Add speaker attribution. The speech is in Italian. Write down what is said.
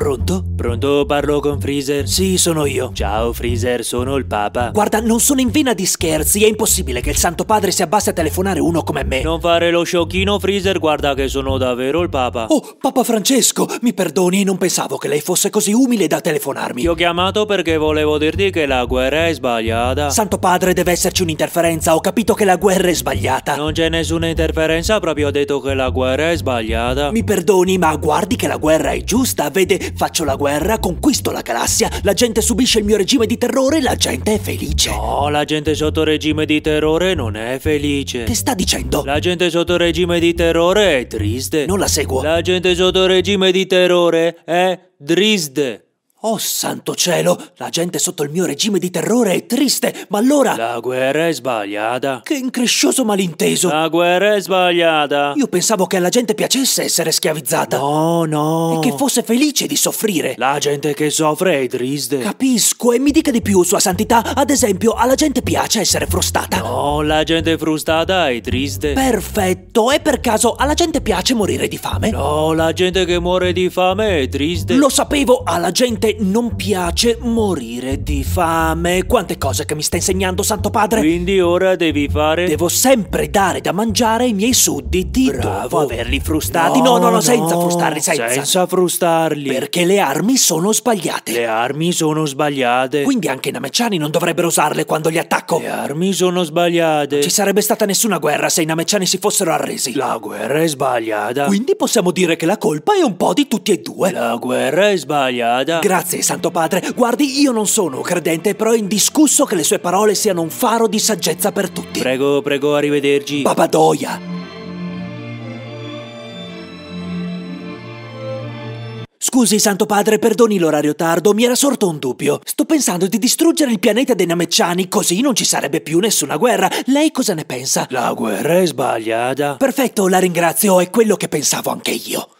Speaker 1: Pronto? Pronto, parlo con Freezer? Sì, sono io. Ciao Freezer, sono il Papa. Guarda, non sono in vena di scherzi, è impossibile che il Santo Padre si abbassi a telefonare uno come me. Non fare lo sciocchino, Freezer, guarda che sono davvero il Papa. Oh, Papa Francesco, mi perdoni, non pensavo che lei fosse così umile da telefonarmi. Ti ho chiamato perché volevo dirti che la guerra è sbagliata. Santo Padre, deve esserci un'interferenza, ho capito che la guerra è sbagliata. Non c'è nessuna interferenza, proprio ho detto che la guerra è sbagliata. Mi perdoni, ma guardi che la guerra è giusta, vede, Faccio la guerra, conquisto la galassia, la gente subisce il mio regime di terrore, la gente è felice. No, la gente sotto regime di terrore non è felice. Che sta dicendo? La gente sotto regime di terrore è triste. Non la seguo. La gente sotto regime di terrore è triste. Oh santo cielo, la gente sotto il mio regime di terrore è triste, ma allora... La guerra è sbagliata. Che increscioso malinteso. La guerra è sbagliata. Io pensavo che alla gente piacesse essere schiavizzata. No, no. E che fosse felice di soffrire. La gente che soffre è triste. Capisco, e mi dica di più, sua santità. Ad esempio, alla gente piace essere frustata. No, la gente frustata è triste. Perfetto, e per caso alla gente piace morire di fame? No, la gente che muore di fame è triste. Lo sapevo, alla gente non piace morire di fame. Quante cose che mi sta insegnando, Santo Padre! Quindi ora devi fare... Devo sempre dare da mangiare ai miei sudditi Bravo. dopo averli frustati. No, no, no, no senza frustarli, senza. Senza frustarli. Perché le armi sono sbagliate. Le armi sono sbagliate. Quindi anche i nameciani non dovrebbero usarle quando li attacco. Le armi sono sbagliate. Non ci sarebbe stata nessuna guerra se i nameciani si fossero arresi. La guerra è sbagliata. Quindi possiamo dire che la colpa è un po' di tutti e due. La guerra è sbagliata. Grazie Grazie, Santo Padre. Guardi, io non sono credente, però è indiscusso che le sue parole siano un faro di saggezza per tutti. Prego, prego, arrivederci. Papadoia! Scusi, Santo Padre, perdoni l'orario tardo, mi era sorto un dubbio. Sto pensando di distruggere il pianeta dei Namecciani, così non ci sarebbe più nessuna guerra. Lei cosa ne pensa? La guerra è sbagliata. Perfetto, la ringrazio, è quello che pensavo anche io.